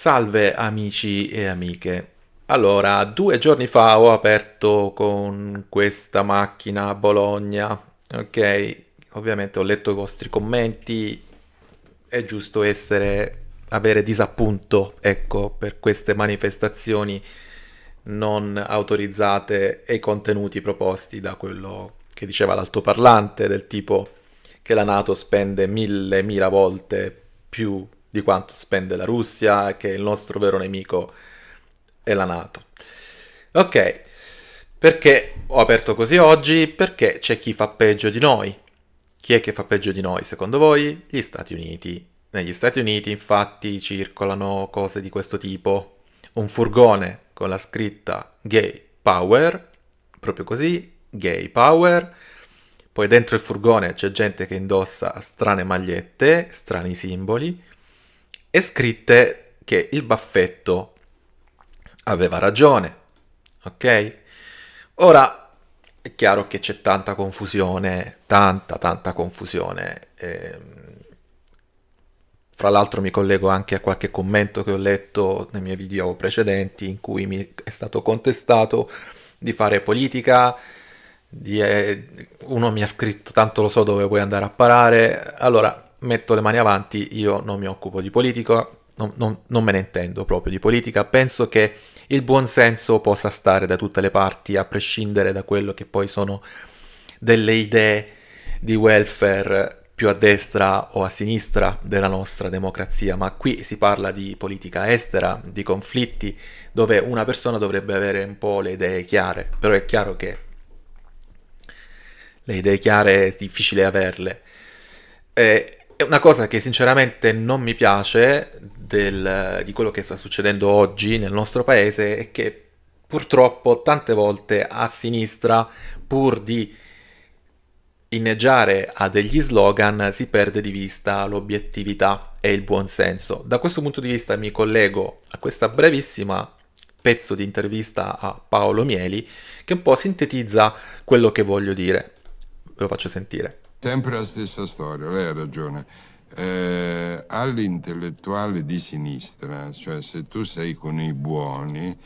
Salve amici e amiche. Allora, due giorni fa ho aperto con questa macchina a Bologna, ok? Ovviamente ho letto i vostri commenti, è giusto essere, avere disappunto, ecco, per queste manifestazioni non autorizzate e i contenuti proposti da quello che diceva l'altoparlante, del tipo che la Nato spende mille, mila volte più di quanto spende la Russia, che il nostro vero nemico è la Nato. Ok, perché ho aperto così oggi? Perché c'è chi fa peggio di noi. Chi è che fa peggio di noi, secondo voi? Gli Stati Uniti. Negli Stati Uniti infatti circolano cose di questo tipo. Un furgone con la scritta Gay Power, proprio così, Gay Power. Poi dentro il furgone c'è gente che indossa strane magliette, strani simboli e scritte che il baffetto aveva ragione. Ok? Ora è chiaro che c'è tanta confusione, tanta, tanta confusione. Ehm, fra l'altro mi collego anche a qualche commento che ho letto nei miei video precedenti in cui mi è stato contestato di fare politica, di, eh, uno mi ha scritto tanto lo so dove vuoi andare a parare, allora metto le mani avanti, io non mi occupo di politica, non, non, non me ne intendo proprio di politica, penso che il buonsenso possa stare da tutte le parti, a prescindere da quello che poi sono delle idee di welfare più a destra o a sinistra della nostra democrazia, ma qui si parla di politica estera, di conflitti, dove una persona dovrebbe avere un po' le idee chiare, però è chiaro che le idee chiare è difficile averle è una cosa che sinceramente non mi piace del, di quello che sta succedendo oggi nel nostro paese è che purtroppo tante volte a sinistra, pur di inneggiare a degli slogan, si perde di vista l'obiettività e il buonsenso. Da questo punto di vista mi collego a questa brevissima pezzo di intervista a Paolo Mieli che un po' sintetizza quello che voglio dire. Ve lo faccio sentire. Sempre la stessa storia, lei ha ragione. Eh, all'intellettuale di sinistra, cioè se tu sei con i buoni,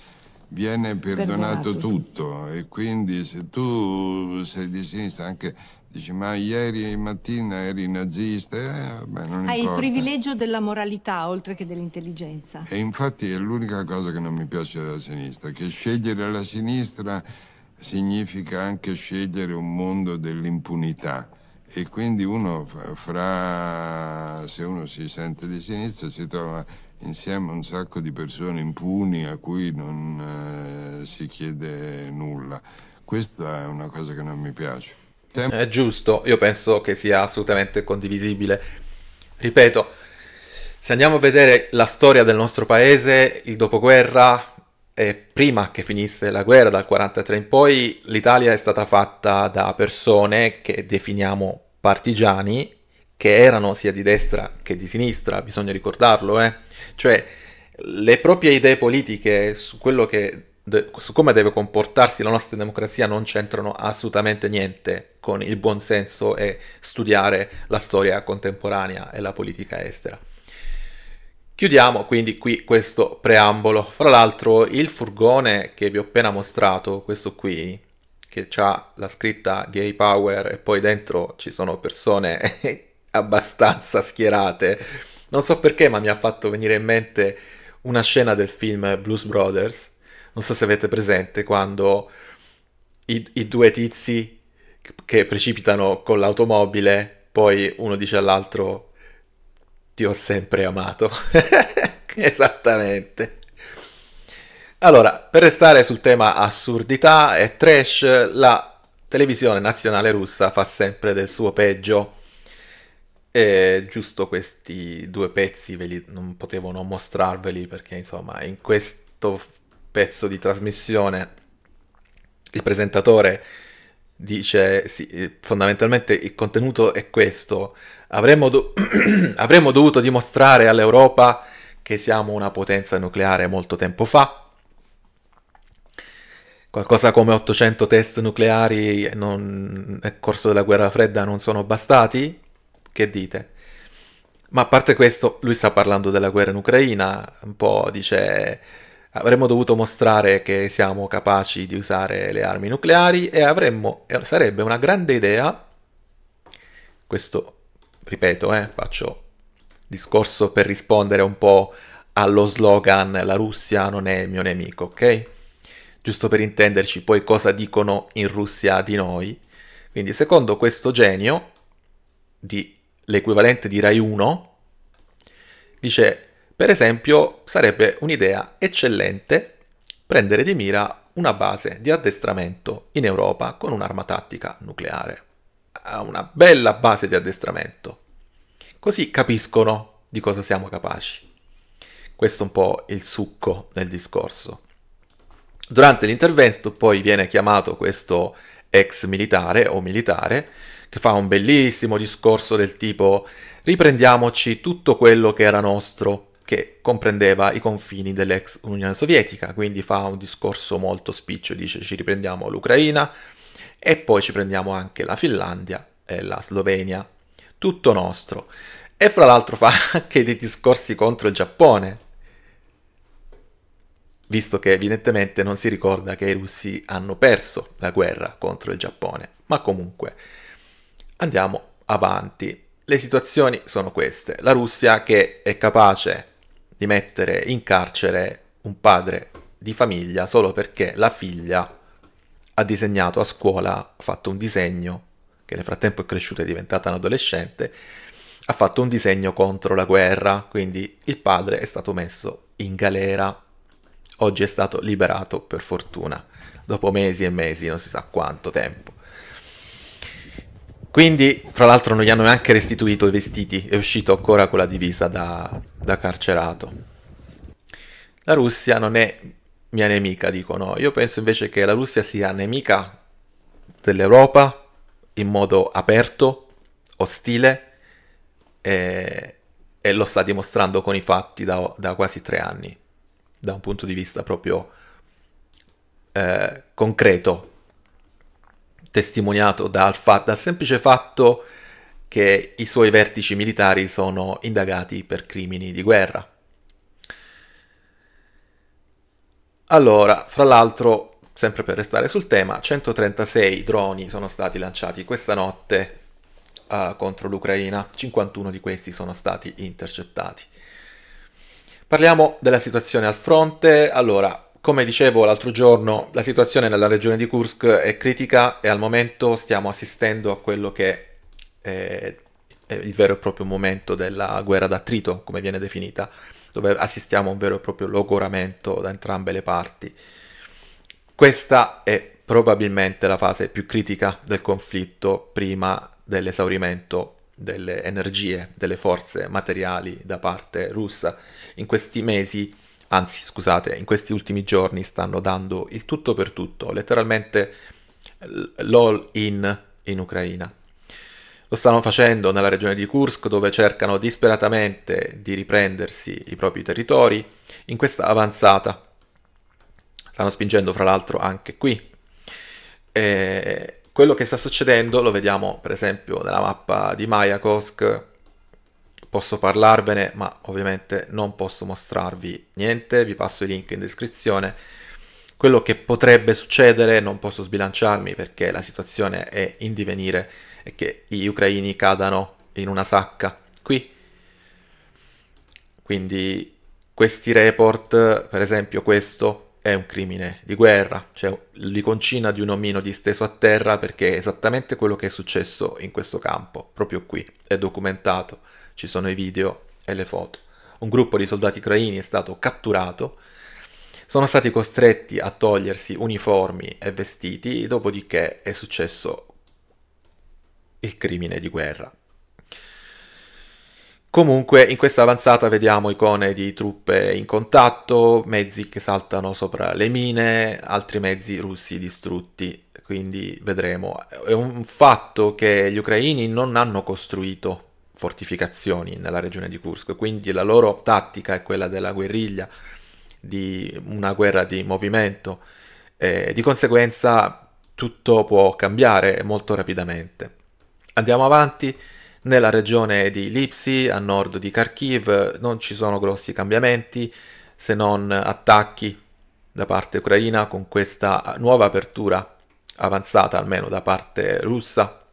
viene perdonato, perdonato tutto e quindi se tu sei di sinistra anche dici ma ieri mattina eri nazista eh, beh, non hai importa. il privilegio della moralità oltre che dell'intelligenza e infatti è l'unica cosa che non mi piace della sinistra che scegliere la sinistra significa anche scegliere un mondo dell'impunità e quindi uno fra, se uno si sente di sinistra, si trova insieme a un sacco di persone impuni a cui non eh, si chiede nulla. Questa è una cosa che non mi piace. Tem- è giusto, io penso che sia assolutamente condivisibile. Ripeto, se andiamo a vedere la storia del nostro paese, il dopoguerra, e prima che finisse la guerra dal 1943 in poi, l'Italia è stata fatta da persone che definiamo partigiani, che erano sia di destra che di sinistra, bisogna ricordarlo, eh? cioè le proprie idee politiche su, che, de, su come deve comportarsi la nostra democrazia non c'entrano assolutamente niente con il buon senso e studiare la storia contemporanea e la politica estera. Chiudiamo quindi qui questo preambolo. Fra l'altro il furgone che vi ho appena mostrato, questo qui, che ha la scritta Gay Power e poi dentro ci sono persone abbastanza schierate, non so perché ma mi ha fatto venire in mente una scena del film Blues Brothers, non so se avete presente quando i, i due tizi che precipitano con l'automobile, poi uno dice all'altro ti ho sempre amato. Esattamente. Allora, per restare sul tema assurdità e trash, la televisione nazionale russa fa sempre del suo peggio. E giusto questi due pezzi ve li, non potevo non mostrarveli perché insomma in questo pezzo di trasmissione il presentatore dice sì, fondamentalmente il contenuto è questo, avremmo, do- avremmo dovuto dimostrare all'Europa che siamo una potenza nucleare molto tempo fa. Qualcosa come 800 test nucleari non, nel corso della guerra fredda non sono bastati? Che dite? Ma a parte questo, lui sta parlando della guerra in Ucraina, un po' dice avremmo dovuto mostrare che siamo capaci di usare le armi nucleari e avremmo, sarebbe una grande idea, questo ripeto, eh, faccio discorso per rispondere un po' allo slogan la Russia non è il mio nemico, ok? Giusto per intenderci poi cosa dicono in Russia di noi. Quindi secondo questo genio, di, l'equivalente di Rai 1, dice per esempio sarebbe un'idea eccellente prendere di mira una base di addestramento in Europa con un'arma tattica nucleare ha una bella base di addestramento. Così capiscono di cosa siamo capaci. Questo è un po' il succo del discorso. Durante l'intervento poi viene chiamato questo ex militare o militare che fa un bellissimo discorso del tipo riprendiamoci tutto quello che era nostro, che comprendeva i confini dell'ex Unione Sovietica, quindi fa un discorso molto spiccio, dice ci riprendiamo l'Ucraina, e poi ci prendiamo anche la Finlandia e la Slovenia. Tutto nostro. E fra l'altro fa anche dei discorsi contro il Giappone, visto che evidentemente non si ricorda che i russi hanno perso la guerra contro il Giappone. Ma comunque, andiamo avanti. Le situazioni sono queste. La Russia che è capace di mettere in carcere un padre di famiglia solo perché la figlia ha disegnato a scuola, ha fatto un disegno, che nel frattempo è cresciuta e è diventata un adolescente, ha fatto un disegno contro la guerra, quindi il padre è stato messo in galera, oggi è stato liberato per fortuna, dopo mesi e mesi, non si sa quanto tempo. Quindi, fra l'altro, non gli hanno neanche restituito i vestiti, è uscito ancora con la divisa da, da carcerato. La Russia non è mia nemica, dicono. Io penso invece che la Russia sia nemica dell'Europa in modo aperto, ostile e, e lo sta dimostrando con i fatti da, da, quasi tre anni, da un punto di vista proprio eh, concreto, testimoniato dal, fa- dal semplice fatto che i suoi vertici militari sono indagati per crimini di guerra. Allora, fra l'altro, sempre per restare sul tema, 136 droni sono stati lanciati questa notte uh, contro l'Ucraina, 51 di questi sono stati intercettati. Parliamo della situazione al fronte. Allora, come dicevo l'altro giorno, la situazione nella regione di Kursk è critica e al momento stiamo assistendo a quello che è, è il vero e proprio momento della guerra d'attrito, come viene definita dove assistiamo a un vero e proprio logoramento da entrambe le parti. Questa è probabilmente la fase più critica del conflitto prima dell'esaurimento delle energie, delle forze materiali da parte russa. In questi mesi, anzi scusate, in questi ultimi giorni stanno dando il tutto per tutto, letteralmente l'all in in Ucraina. Lo stanno facendo nella regione di Kursk dove cercano disperatamente di riprendersi i propri territori in questa avanzata. Stanno spingendo fra l'altro anche qui. E quello che sta succedendo lo vediamo per esempio nella mappa di Mayakovsk. Posso parlarvene ma ovviamente non posso mostrarvi niente, vi passo i link in descrizione. Quello che potrebbe succedere, non posso sbilanciarmi perché la situazione è in divenire è che gli ucraini cadano in una sacca qui. Quindi questi report, per esempio questo, è un crimine di guerra, cioè l'iconcina di un omino disteso a terra perché è esattamente quello che è successo in questo campo, proprio qui, è documentato, ci sono i video e le foto. Un gruppo di soldati ucraini è stato catturato, sono stati costretti a togliersi uniformi e vestiti, dopodiché è successo il crimine di guerra. Comunque in questa avanzata vediamo icone di truppe in contatto, mezzi che saltano sopra le mine, altri mezzi russi distrutti, quindi vedremo. È un fatto che gli ucraini non hanno costruito fortificazioni nella regione di Kursk, quindi la loro tattica è quella della guerriglia, di una guerra di movimento, E di conseguenza tutto può cambiare molto rapidamente. Andiamo avanti. Nella regione di Lipsi, a nord di Kharkiv, non ci sono grossi cambiamenti se non attacchi da parte ucraina con questa nuova apertura avanzata almeno da parte russa.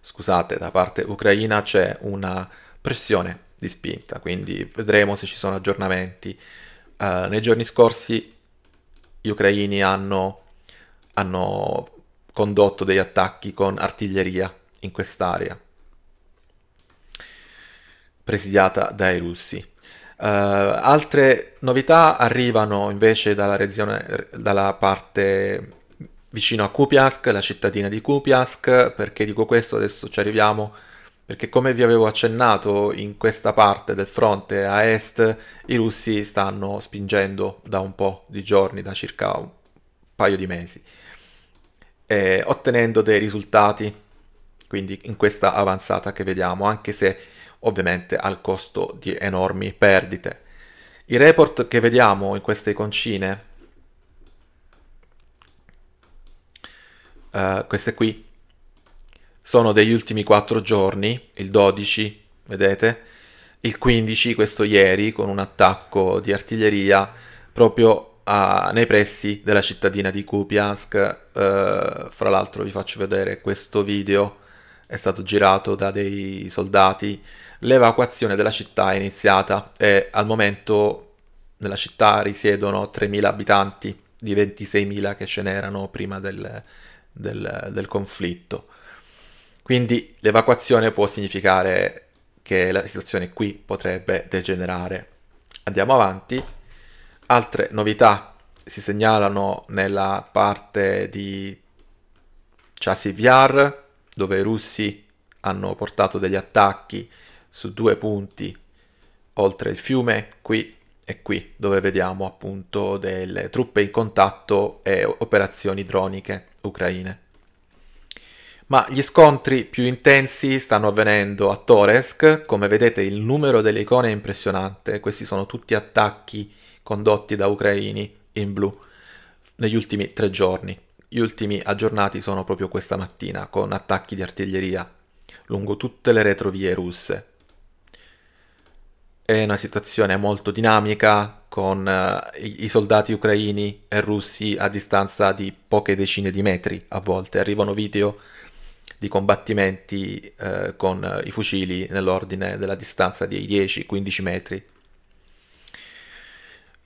Scusate, da parte ucraina c'è una pressione di spinta, quindi vedremo se ci sono aggiornamenti. Uh, nei giorni scorsi gli ucraini hanno, hanno condotto degli attacchi con artiglieria in quest'area, presidiata dai russi. Uh, altre novità arrivano invece dalla, regione, dalla parte vicino a Kupiask, la cittadina di Kupiask, perché dico questo, adesso ci arriviamo, perché come vi avevo accennato in questa parte del fronte a est, i russi stanno spingendo da un po' di giorni, da circa un paio di mesi eh, ottenendo dei risultati, quindi in questa avanzata che vediamo, anche se ovviamente al costo di enormi perdite. I report che vediamo in queste iconcine, eh, queste qui, sono degli ultimi 4 giorni, il 12, vedete, il 15, questo ieri, con un attacco di artiglieria, proprio a, nei pressi della cittadina di Kupiansk. Eh, fra l'altro vi faccio vedere questo video, è stato girato da dei soldati. L'evacuazione della città è iniziata e al momento nella città risiedono 3.000 abitanti di 26.000 che ce n'erano prima del, del, del conflitto. Quindi l'evacuazione può significare che la situazione qui potrebbe degenerare. Andiamo avanti. Altre novità si segnalano nella parte di chassis VR, dove i russi hanno portato degli attacchi su due punti oltre il fiume, qui e qui, dove vediamo appunto delle truppe in contatto e operazioni droniche ucraine. Ma gli scontri più intensi stanno avvenendo a Toresk, come vedete il numero delle icone è impressionante, questi sono tutti attacchi condotti da ucraini in blu negli ultimi tre giorni. Gli ultimi aggiornati sono proprio questa mattina con attacchi di artiglieria lungo tutte le retrovie russe. È una situazione molto dinamica con uh, i soldati ucraini e russi a distanza di poche decine di metri a volte. Arrivano video di combattimenti eh, con i fucili nell'ordine della distanza di 10-15 metri.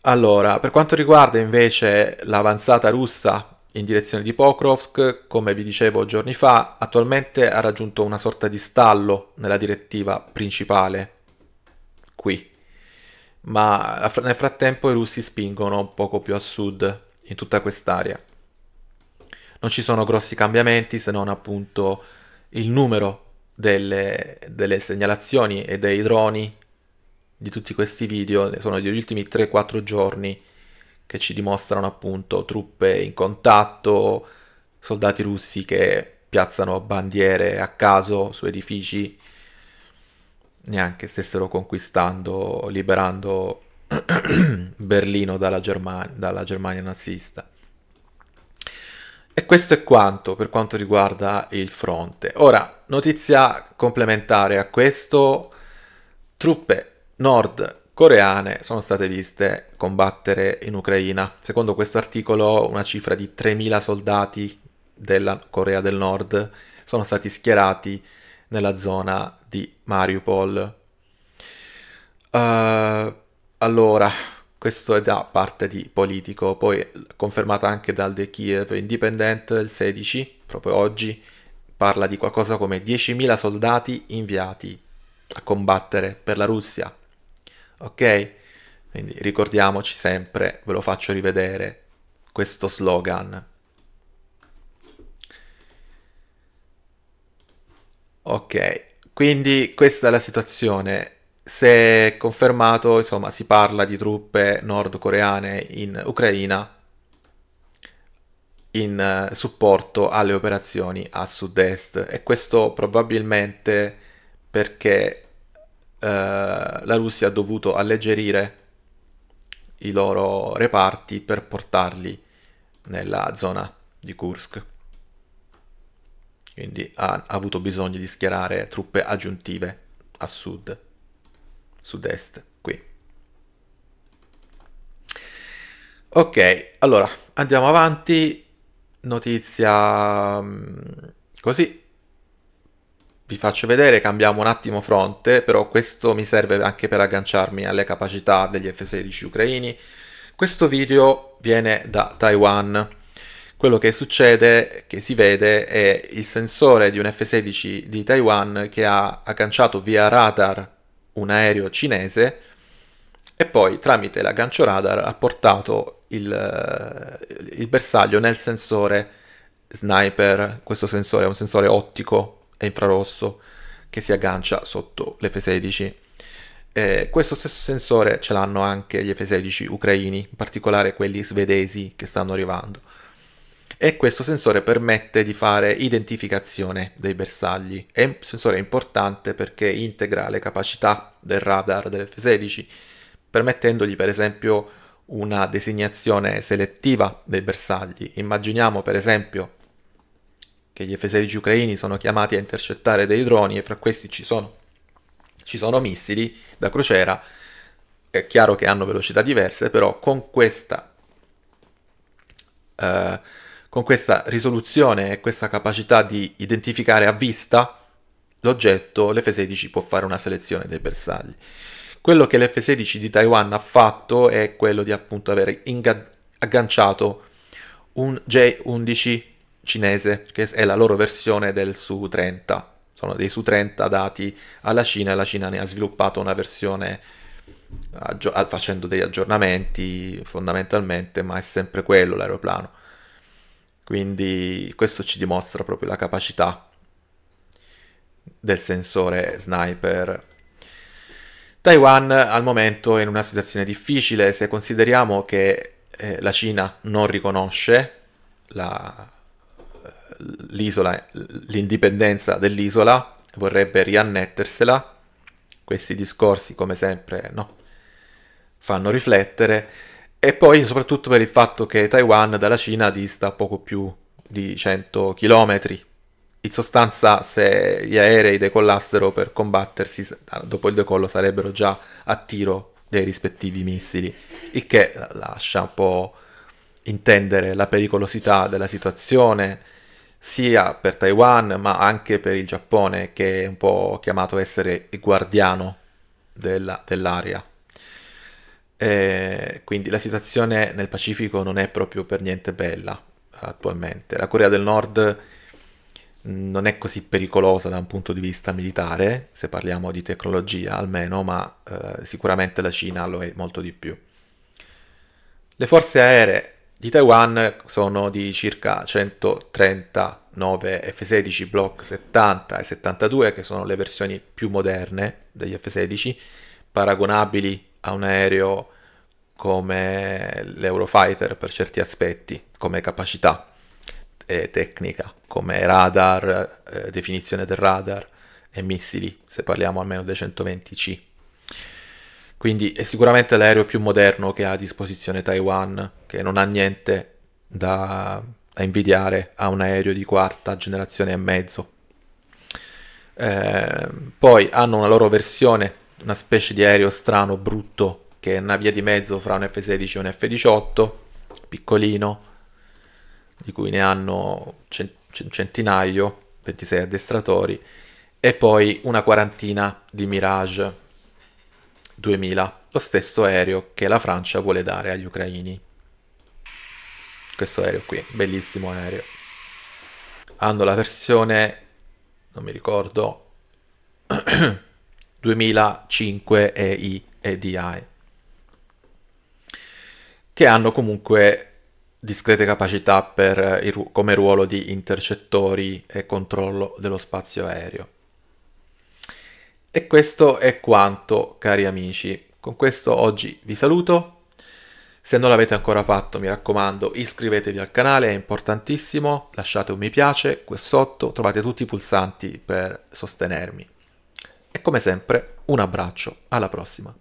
Allora, per quanto riguarda invece l'avanzata russa in direzione di Pokrovsk, come vi dicevo giorni fa, attualmente ha raggiunto una sorta di stallo nella direttiva principale, qui. Ma nel frattempo i russi spingono un poco più a sud in tutta quest'area. Non ci sono grossi cambiamenti se non appunto il numero delle, delle segnalazioni e dei droni di tutti questi video sono gli ultimi 3-4 giorni che ci dimostrano appunto truppe in contatto, soldati russi che piazzano bandiere a caso su edifici, neanche stessero conquistando, liberando Berlino dalla, German- dalla Germania nazista. E questo è quanto per quanto riguarda il fronte. Ora, notizia complementare a questo, truppe nordcoreane sono state viste combattere in Ucraina. Secondo questo articolo una cifra di 3.000 soldati della Corea del Nord sono stati schierati nella zona di Mariupol. Uh, allora, questo è da parte di Politico, poi confermata anche dal The Kiev Independent il 16, proprio oggi, parla di qualcosa come 10.000 soldati inviati a combattere per la Russia. Ok? Quindi ricordiamoci sempre, ve lo faccio rivedere, questo slogan. Ok, quindi questa è la situazione. Se confermato, insomma, si parla di truppe nordcoreane in Ucraina in eh, supporto alle operazioni a sud-est e questo probabilmente perché eh, la Russia ha dovuto alleggerire i loro reparti per portarli nella zona di Kursk. Quindi ha, avuto bisogno di schierare truppe aggiuntive a sud, sud-est, qui. Ok, allora andiamo avanti. Notizia mm, così, vi faccio vedere, cambiamo un attimo fronte, però questo mi serve anche per agganciarmi alle capacità degli F-16 ucraini. Questo video viene da Taiwan. Quello che succede, che si vede, è il sensore di un F-16 di Taiwan che ha agganciato via radar un aereo cinese e poi tramite l'aggancio radar ha portato il, il bersaglio nel sensore sniper. Questo sensore è un sensore ottico e infrarosso che si aggancia sotto l'F-16. Eh, questo stesso sensore ce l'hanno anche gli F-16 ucraini, in particolare quelli svedesi che stanno arrivando. E questo sensore permette di fare identificazione dei bersagli. È un sensore importante perché integra le capacità del radar dell'F-16, permettendogli per esempio una designazione selettiva dei bersagli. Immaginiamo per esempio che gli F-16 ucraini sono chiamati a intercettare dei droni e fra questi ci sono, ci sono missili da crociera, è chiaro che hanno velocità diverse, però con questa, eh, con questa risoluzione e questa capacità di identificare a vista l'oggetto, l'F-16 può fare una selezione dei bersagli. Quello che l'F-16 di Taiwan ha fatto è quello di appunto aver inga- agganciato un J-11 cinese, che è la loro versione del Su-30. Sono dei Su-30 dati alla Cina e la Cina ne ha sviluppato una versione aggi- facendo degli aggiornamenti fondamentalmente, ma è sempre quello l'aeroplano. Quindi questo ci dimostra proprio la capacità del sensore sniper. Taiwan al momento è in una situazione difficile se consideriamo che eh, la Cina non riconosce la l'isola, l'indipendenza dell'isola, vorrebbe riannettersela. Questi discorsi, come sempre, no, fanno riflettere. E poi soprattutto per il fatto che Taiwan dalla Cina dista poco più di 100 km. In sostanza, se gli aerei decollassero per combattersi, dopo il decollo sarebbero già a tiro dei rispettivi missili, il che lascia un po' intendere la pericolosità della situazione sia per Taiwan ma anche per il Giappone che è un po' chiamato essere il guardiano della, dell'area. E quindi la situazione nel Pacifico non è proprio per niente bella attualmente. La Corea del Nord non è così pericolosa da un punto di vista militare, se parliamo di tecnologia almeno, ma eh, sicuramente la Cina lo è molto di più. Le forze aeree di Taiwan sono di circa 139 F-16 Block 70 e 72 che sono le versioni più moderne degli F-16 paragonabili a un aereo come l'Eurofighter per certi aspetti, come capacità e eh, tecnica, come radar, eh, definizione del radar e missili, se parliamo almeno dei 120C. Quindi è sicuramente l'aereo più moderno che ha a disposizione Taiwan, che non ha niente da, da invidiare a un aereo di quarta generazione e mezzo. Eh, poi hanno una loro versione, una specie di aereo strano, brutto, che è una via di mezzo fra un F-16 e un F-18, piccolino, di cui ne hanno cent- centinaio, 26 addestratori, e poi una quarantina di Mirage 2000, lo stesso aereo che la Francia vuole dare agli ucraini. Questo aereo qui, bellissimo aereo. Hanno la versione, non mi ricordo, 2005 EI EDI, che hanno comunque discrete capacità per, come ruolo di intercettori e controllo dello spazio aereo. E questo è quanto, cari amici. Con questo oggi vi saluto. Se non l'avete ancora fatto, mi raccomando, iscrivetevi al canale, è importantissimo. Lasciate un mi piace qui sotto, trovate tutti i pulsanti per sostenermi. E come sempre, un abbraccio, alla prossima.